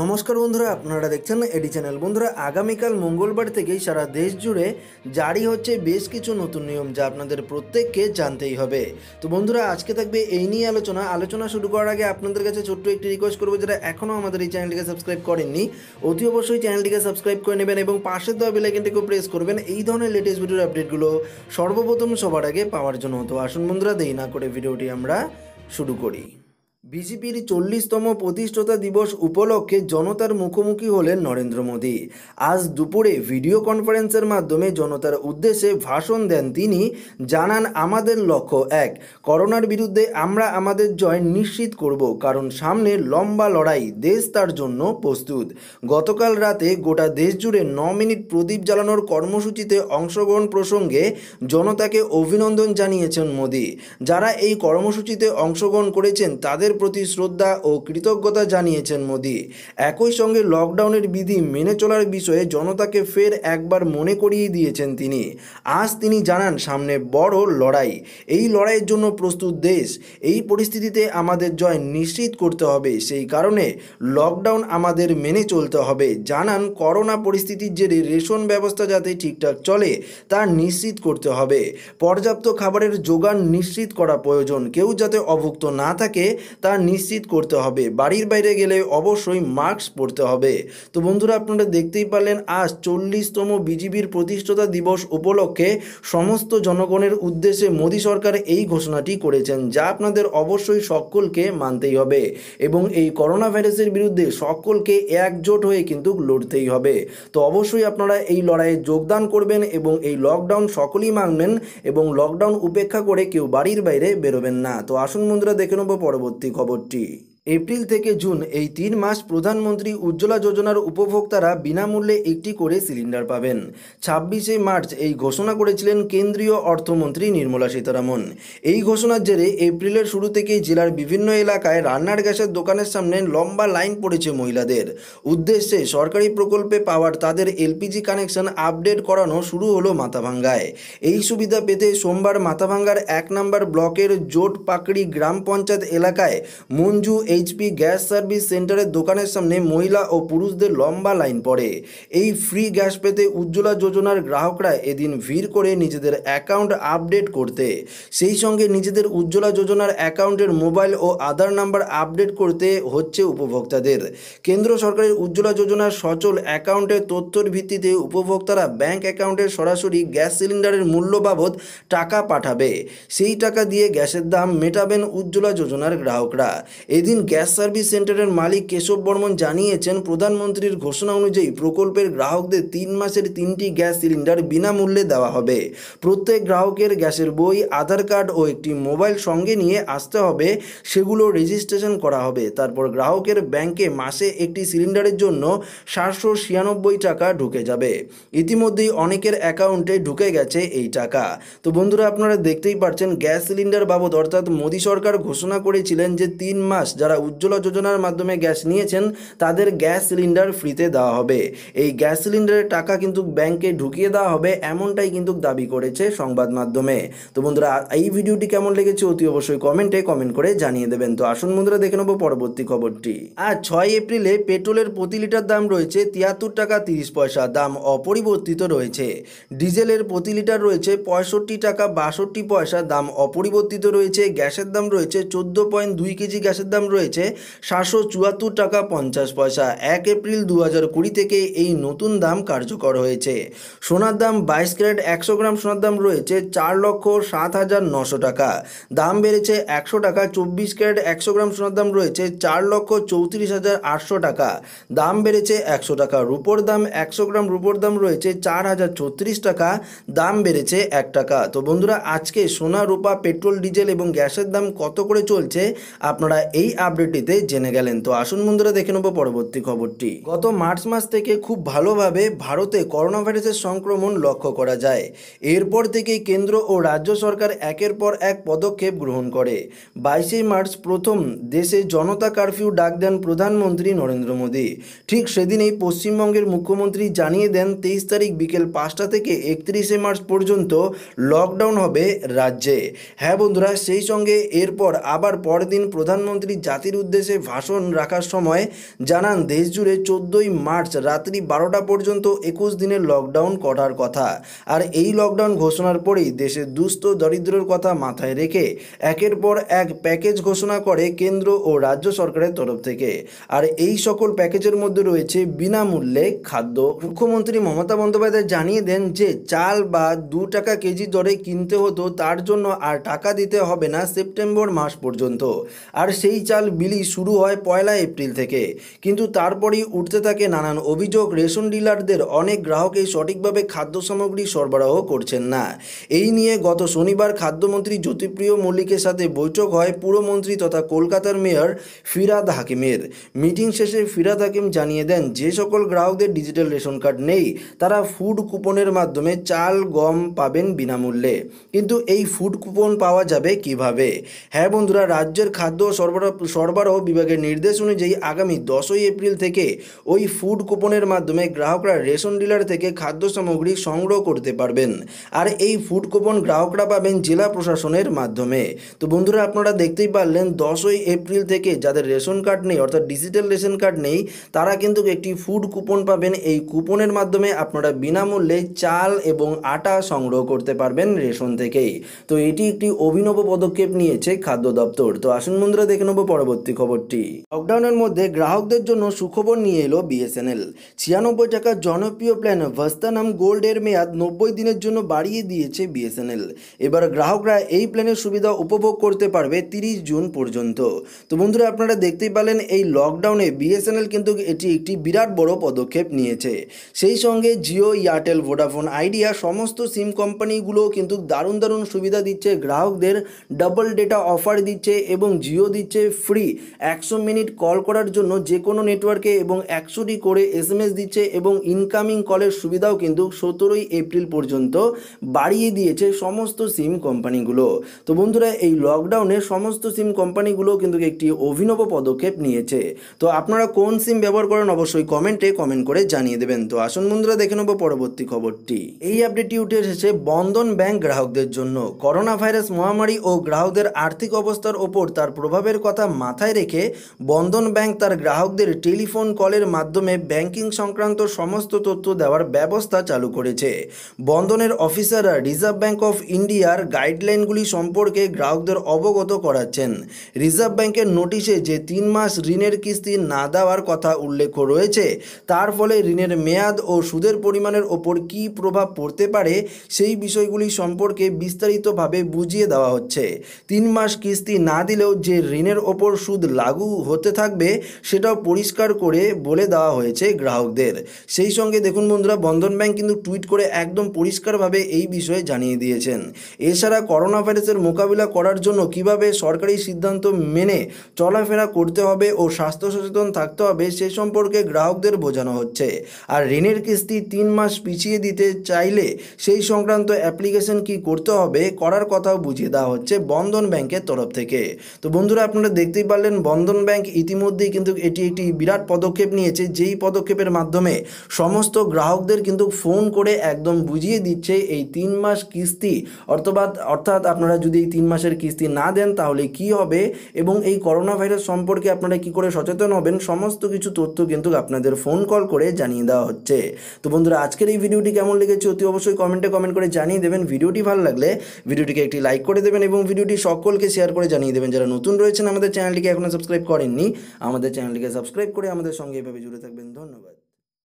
নমস্কার বন্ধুরা আপনারা দেখছেন এডি চ্যানেল বন্ধুরা আগামীকাল মঙ্গলবার থেকেই সারা দেশ জুড়ে জারি হচ্ছে বেশ কিছু নতুন নিয়ম যা আপনাদের প্রত্যেককে জানতেই হবে তো বন্ধুরা আজকে থাকবে এই নিয়ে আলোচনা আলোচনা শুরু করার আগে আপনাদের কাছে ছোট্ট একটি রিকোয়েস্ট করবো যারা এখনও আমাদের এই চ্যানেলটিকে সাবস্ক্রাইব করেননি অতি অবশ্যই চ্যানেলটিকে সাবস্ক্রাইব করে নেবেন এবং পাশের দেওয়া বেলাইকেনটিকেও প্রেস করবেন এই ধরনের লেটেস্ট ভিডিওর আপডেটগুলো সর্বপ্রথম সবার আগে পাওয়ার জন্য তো আসুন বন্ধুরা দেই না করে ভিডিওটি আমরা শুরু করি বিজেপির চল্লিশতম প্রতিষ্ঠাতা দিবস উপলক্ষে জনতার মুখোমুখি হলেন নরেন্দ্র মোদী আজ দুপুরে ভিডিও কনফারেন্সের মাধ্যমে জনতার উদ্দেশ্যে ভাষণ দেন তিনি জানান আমাদের লক্ষ্য এক করোনার বিরুদ্ধে আমরা আমাদের জয় নিশ্চিত করব কারণ সামনে লম্বা লড়াই দেশ তার জন্য প্রস্তুত গতকাল রাতে গোটা দেশ জুড়ে ন মিনিট প্রদীপ জ্বালানোর কর্মসূচিতে অংশগ্রহণ প্রসঙ্গে জনতাকে অভিনন্দন জানিয়েছেন মোদী যারা এই কর্মসূচিতে অংশগ্রহণ করেছেন তাদের প্রতি শ্রদ্ধা ও কৃতজ্ঞতা জানিয়েছেন মোদি একই সঙ্গে লকডাউনের বিধি মেনে চলার বিষয়ে জনতাকে ফের একবার মনে করিয়ে দিয়েছেন তিনি আজ তিনি জানান সামনে বড় লড়াই এই লড়াইয়ের জন্য প্রস্তুত দেশ এই পরিস্থিতিতে আমাদের জয় নিশ্চিত করতে হবে সেই কারণে লকডাউন আমাদের মেনে চলতে হবে জানান করোনা পরিস্থিতির জেরে রেশন ব্যবস্থা যাতে ঠিকঠাক চলে তা নিশ্চিত করতে হবে পর্যাপ্ত খাবারের যোগান নিশ্চিত করা প্রয়োজন কেউ যাতে অভুক্ত না থাকে তা নিশ্চিত করতে হবে বাড়ির বাইরে গেলে অবশ্যই মাস্ক পরতে হবে তো বন্ধুরা আপনারা দেখতেই পারলেন আজ চল্লিশতম বিজিবির প্রতিষ্ঠাতা দিবস উপলক্ষে সমস্ত জনগণের উদ্দেশ্যে মোদী সরকার এই ঘোষণাটি করেছেন যা আপনাদের অবশ্যই সকলকে মানতেই হবে এবং এই করোনা ভাইরাসের বিরুদ্ধে সকলকে একজোট হয়ে কিন্তু লড়তেই হবে তো অবশ্যই আপনারা এই লড়াইয়ে যোগদান করবেন এবং এই লকডাউন সকলেই মানবেন এবং লকডাউন উপেক্ষা করে কেউ বাড়ির বাইরে বেরোবেন না তো আসুন বন্ধুরা দেখে নেব পরবর্তী পরবর্তী খবরটি এপ্রিল থেকে জুন এই তিন মাস প্রধানমন্ত্রী উজ্জ্বলা যোজনার উপভোক্তারা বিনামূল্যে একটি করে সিলিন্ডার পাবেন ছাব্বিশে মার্চ এই ঘোষণা করেছিলেন কেন্দ্রীয় অর্থমন্ত্রী নির্মলা সীতারামন এই ঘোষণার জেরে এপ্রিলের শুরু থেকেই জেলার বিভিন্ন এলাকায় রান্নার গ্যাসের দোকানের সামনে লম্বা লাইন পড়েছে মহিলাদের উদ্দেশ্যে সরকারি প্রকল্পে পাওয়ার তাদের এলপিজি কানেকশন আপডেট করানো শুরু হলো মাথাভাঙ্গায় এই সুবিধা পেতে সোমবার মাথাভাঙ্গার এক নম্বর ব্লকের জোট পাকড়ি গ্রাম পঞ্চায়েত এলাকায় মঞ্জু এইচপি গ্যাস সার্ভিস সেন্টারের দোকানের সামনে মহিলা ও পুরুষদের লম্বা লাইন পড়ে এই ফ্রি গ্যাস পেতে উজ্জ্বলা যোজনার গ্রাহকরা এদিন ভিড় করে নিজেদের অ্যাকাউন্ট আপডেট করতে সেই সঙ্গে নিজেদের উজ্জ্বলা যোজনার অ্যাকাউন্টের মোবাইল ও আধার নাম্বার আপডেট করতে হচ্ছে উপভোক্তাদের কেন্দ্র সরকারের উজ্জ্বলা যোজনার সচল অ্যাকাউন্টের তথ্যর ভিত্তিতে উপভোক্তারা ব্যাংক অ্যাকাউন্টে সরাসরি গ্যাস সিলিন্ডারের মূল্য বাবদ টাকা পাঠাবে সেই টাকা দিয়ে গ্যাসের দাম মেটাবেন উজ্জ্বলা যোজনার গ্রাহকরা এদিন গ্যাস সার্ভিস সেন্টারের মালিক কেশব বর্মন জানিয়েছেন প্রধানমন্ত্রীর ঘোষণা অনুযায়ী প্রকল্পের গ্রাহকদের তিন মাসের তিনটি গ্যাস সিলিন্ডার বিনামূল্যে দেওয়া হবে প্রত্যেক গ্রাহকের গ্যাসের বই আধার কার্ড ও একটি মোবাইল সঙ্গে নিয়ে আসতে হবে সেগুলো রেজিস্ট্রেশন করা হবে তারপর গ্রাহকের ব্যাংকে মাসে একটি সিলিন্ডারের জন্য সাতশো ছিয়ানব্বই টাকা ঢুকে যাবে ইতিমধ্যেই অনেকের অ্যাকাউন্টে ঢুকে গেছে এই টাকা তো বন্ধুরা আপনারা দেখতেই পাচ্ছেন গ্যাস সিলিন্ডার বাবদ অর্থাৎ মোদী সরকার ঘোষণা করেছিলেন যে তিন মাস যারা যারা উজ্জ্বলা যোজনার মাধ্যমে গ্যাস নিয়েছেন তাদের গ্যাস সিলিন্ডার ফ্রিতে দেওয়া হবে এই গ্যাস সিলিন্ডারের টাকা কিন্তু ব্যাংকে ঢুকিয়ে দেওয়া হবে এমনটাই কিন্তু দাবি করেছে সংবাদ মাধ্যমে তো বন্ধুরা এই ভিডিওটি কেমন লেগেছে অতি অবশ্যই কমেন্টে কমেন্ট করে জানিয়ে দেবেন তো আসুন বন্ধুরা দেখে নেবো পরবর্তী খবরটি আর ছয় এপ্রিলে পেট্রোলের প্রতি লিটার দাম রয়েছে তিয়াত্তর টাকা তিরিশ পয়সা দাম অপরিবর্তিত রয়েছে ডিজেলের প্রতি লিটার রয়েছে পঁয়ষট্টি টাকা বাষট্টি পয়সা দাম অপরিবর্তিত রয়েছে গ্যাসের দাম রয়েছে চোদ্দ পয়েন্ট দুই কেজি গ্যাসের দাম রয়েছে রয়েছে সাতশো চুয়াত্তর টাকা পঞ্চাশ পয়সা এক এপ্রিল দু হাজার কুড়ি থেকে এই নতুন দাম কার্যকর হয়েছে সোনার দাম বাইশ ক্যারেট একশো গ্রাম সোনার দাম রয়েছে চার লক্ষ সাত হাজার নশো টাকা দাম বেড়েছে একশো টাকা চব্বিশ ক্যারেট একশো গ্রাম সোনার দাম রয়েছে চার লক্ষ চৌত্রিশ হাজার আটশো টাকা দাম বেড়েছে একশো টাকা রুপোর দাম একশো গ্রাম রুপোর দাম রয়েছে চার হাজার ছত্রিশ টাকা দাম বেড়েছে এক টাকা তো বন্ধুরা আজকে সোনা রূপা পেট্রোল ডিজেল এবং গ্যাসের দাম কত করে চলছে আপনারা এই আপডেটটিতে জেনে গেলেন তো আসুন বন্ধুরা দেখে নেব পরবর্তী খবরটি গত মার্চ মাস থেকে খুব ভালোভাবে ভারতে করোনা ভাইরাসের সংক্রমণ লক্ষ্য করা যায় এরপর থেকেই কেন্দ্র ও রাজ্য সরকার একের পর এক পদক্ষেপ গ্রহণ করে বাইশে মার্চ প্রথম দেশে জনতা কারফিউ ডাক দেন প্রধানমন্ত্রী নরেন্দ্র মোদী ঠিক সেদিনেই পশ্চিমবঙ্গের মুখ্যমন্ত্রী জানিয়ে দেন তেইশ তারিখ বিকেল পাঁচটা থেকে একত্রিশে মার্চ পর্যন্ত লকডাউন হবে রাজ্যে হ্যাঁ বন্ধুরা সেই সঙ্গে এরপর আবার পরদিন প্রধানমন্ত্রী জাতির উদ্দেশ্যে ভাষণ রাখার সময় জানান দেশজুড়ে চোদ্দই মার্চ রাত্রি বারোটা পর্যন্ত একুশ দিনের লকডাউন করার কথা আর এই লকডাউন ঘোষণার পরেই দেশের দুস্থ দরিদ্রের কথা মাথায় রেখে একের পর এক প্যাকেজ ঘোষণা করে কেন্দ্র ও রাজ্য সরকারের তরফ থেকে আর এই সকল প্যাকেজের মধ্যে রয়েছে বিনামূল্যে খাদ্য মুখ্যমন্ত্রী মমতা বন্দ্যোপাধ্যায় জানিয়ে দেন যে চাল বা দু টাকা কেজি দরে কিনতে হতো তার জন্য আর টাকা দিতে হবে না সেপ্টেম্বর মাস পর্যন্ত আর সেই চাল রেশন বিলি শুরু হয় পয়লা এপ্রিল থেকে কিন্তু তারপরেই উঠতে থাকে নানান অভিযোগ রেশন ডিলারদের অনেক গ্রাহকেই সঠিকভাবে খাদ্য সামগ্রী সরবরাহ করছেন না এই নিয়ে গত শনিবার খাদ্যমন্ত্রী জ্যোতিপ্রিয় মল্লিকের সাথে বৈঠক হয় পুরমন্ত্রী তথা কলকাতার মেয়র ফিরাদ হাকিমের মিটিং শেষে ফিরাদ হাকিম জানিয়ে দেন যে সকল গ্রাহকদের ডিজিটাল রেশন কার্ড নেই তারা ফুড কুপনের মাধ্যমে চাল গম পাবেন বিনামূল্যে কিন্তু এই ফুড কুপন পাওয়া যাবে কিভাবে হ্যাঁ বন্ধুরা রাজ্যের খাদ্য সরবরাহ সরবরাহ বিভাগের নির্দেশ অনুযায়ী আগামী দশই এপ্রিল থেকে ওই ফুড কুপনের মাধ্যমে গ্রাহকরা রেশন ডিলার থেকে খাদ্য সামগ্রী সংগ্রহ করতে পারবেন আর এই ফুড কুপন গ্রাহকরা পাবেন জেলা প্রশাসনের মাধ্যমে তো বন্ধুরা আপনারা দেখতেই পারলেন দশই এপ্রিল থেকে যাদের রেশন কার্ড নেই অর্থাৎ ডিজিটাল রেশন কার্ড নেই তারা কিন্তু একটি ফুড কুপন পাবেন এই কুপনের মাধ্যমে আপনারা বিনামূল্যে চাল এবং আটা সংগ্রহ করতে পারবেন রেশন থেকেই তো এটি একটি অভিনব পদক্ষেপ নিয়েছে খাদ্য দপ্তর তো আসুন বন্ধুরা দেখে নেবো পরবর্তী পরবর্তী খবরটি লকডাউনের মধ্যে গ্রাহকদের জন্য সুখবর নিয়ে এলো বিএসএনএল ছিয়ানব্বই টাকার জনপ্রিয় প্ল্যান ভাস্তানাম এর মেয়াদ নব্বই দিনের জন্য বাড়িয়ে দিয়েছে বিএসএনএল এবার গ্রাহকরা এই প্ল্যানের সুবিধা উপভোগ করতে পারবে তিরিশ জুন পর্যন্ত তো বন্ধুরা আপনারা দেখতেই পালেন এই লকডাউনে বিএসএনএল কিন্তু এটি একটি বিরাট বড় পদক্ষেপ নিয়েছে সেই সঙ্গে জিও এয়ারটেল ভোডাফোন আইডিয়া সমস্ত সিম কোম্পানিগুলো কিন্তু দারুণ দারুণ সুবিধা দিচ্ছে গ্রাহকদের ডাবল ডেটা অফার দিচ্ছে এবং জিও দিচ্ছে ফ্রি ফ্রি একশো মিনিট কল করার জন্য যে কোনো নেটওয়ার্কে এবং একশোটি করে এস দিচ্ছে এবং ইনকামিং কলের সুবিধাও কিন্তু সতেরোই এপ্রিল পর্যন্ত বাড়িয়ে দিয়েছে সমস্ত সিম কোম্পানিগুলো তো বন্ধুরা এই লকডাউনে সমস্ত সিম কোম্পানিগুলো কিন্তু একটি অভিনব পদক্ষেপ নিয়েছে তো আপনারা কোন সিম ব্যবহার করেন অবশ্যই কমেন্টে কমেন্ট করে জানিয়ে দেবেন তো আসুন বন্ধুরা দেখে নেবো পরবর্তী খবরটি এই আপডেটটি উঠে এসেছে বন্ধন ব্যাংক গ্রাহকদের জন্য করোনা ভাইরাস মহামারী ও গ্রাহকদের আর্থিক অবস্থার ওপর তার প্রভাবের কথা মাথায় রেখে বন্ধন ব্যাংক তার গ্রাহকদের টেলিফোন কলের মাধ্যমে ব্যাংকিং সংক্রান্ত সমস্ত তথ্য দেওয়ার ব্যবস্থা চালু করেছে বন্ধনের অফিসাররা রিজার্ভ ব্যাংক অফ ইন্ডিয়ার গাইডলাইনগুলি সম্পর্কে গ্রাহকদের অবগত করাচ্ছেন রিজার্ভ ব্যাংকের নোটিশে যে তিন মাস ঋণের কিস্তি না দেওয়ার কথা উল্লেখ রয়েছে তার ফলে ঋণের মেয়াদ ও সুদের পরিমাণের ওপর কি প্রভাব পড়তে পারে সেই বিষয়গুলি সম্পর্কে বিস্তারিতভাবে বুঝিয়ে দেওয়া হচ্ছে তিন মাস কিস্তি না দিলেও যে ঋণের ওপর সুদ লাগু হতে থাকবে সেটাও পরিষ্কার করে বলে দেওয়া হয়েছে গ্রাহকদের সেই সঙ্গে দেখুন বন্ধুরা বন্ধন ব্যাংক কিন্তু টুইট করে একদম পরিষ্কারভাবে এই বিষয়ে জানিয়ে দিয়েছেন এছাড়া করোনা ভাইরাসের মোকাবিলা করার জন্য কিভাবে সরকারি সিদ্ধান্ত মেনে চলাফেরা করতে হবে ও স্বাস্থ্য সচেতন থাকতে হবে সে সম্পর্কে গ্রাহকদের বোঝানো হচ্ছে আর ঋণের কিস্তি তিন মাস পিছিয়ে দিতে চাইলে সেই সংক্রান্ত অ্যাপ্লিকেশন কি করতে হবে করার কথাও বুঝিয়ে দেওয়া হচ্ছে বন্ধন ব্যাংকের তরফ থেকে তো বন্ধুরা আপনারা দেখতে দেখতেই পারলেন বন্ধন ব্যাংক ইতিমধ্যেই কিন্তু এটি একটি বিরাট পদক্ষেপ নিয়েছে যেই পদক্ষেপের মাধ্যমে সমস্ত গ্রাহকদের কিন্তু ফোন করে একদম বুঝিয়ে দিচ্ছে এই তিন মাস কিস্তি অর্থবাদ অর্থাৎ আপনারা যদি এই তিন মাসের কিস্তি না দেন তাহলে কি হবে এবং এই করোনা ভাইরাস সম্পর্কে আপনারা কি করে সচেতন হবেন সমস্ত কিছু তথ্য কিন্তু আপনাদের ফোন কল করে জানিয়ে দেওয়া হচ্ছে তো বন্ধুরা আজকের এই ভিডিওটি কেমন লেগেছে অতি অবশ্যই কমেন্টে কমেন্ট করে জানিয়ে দেবেন ভিডিওটি ভালো লাগলে ভিডিওটিকে একটি লাইক করে দেবেন এবং ভিডিওটি সকলকে শেয়ার করে জানিয়ে দেবেন যারা নতুন রয়েছেন আমাদের চ্যানেল চ্যানেলটিকে এখনও সাবস্ক্রাইব করেননি আমাদের চ্যানেলটিকে সাবস্ক্রাইব করে আমাদের সঙ্গে এভাবে জুড়ে থাকবেন ধন্যবাদ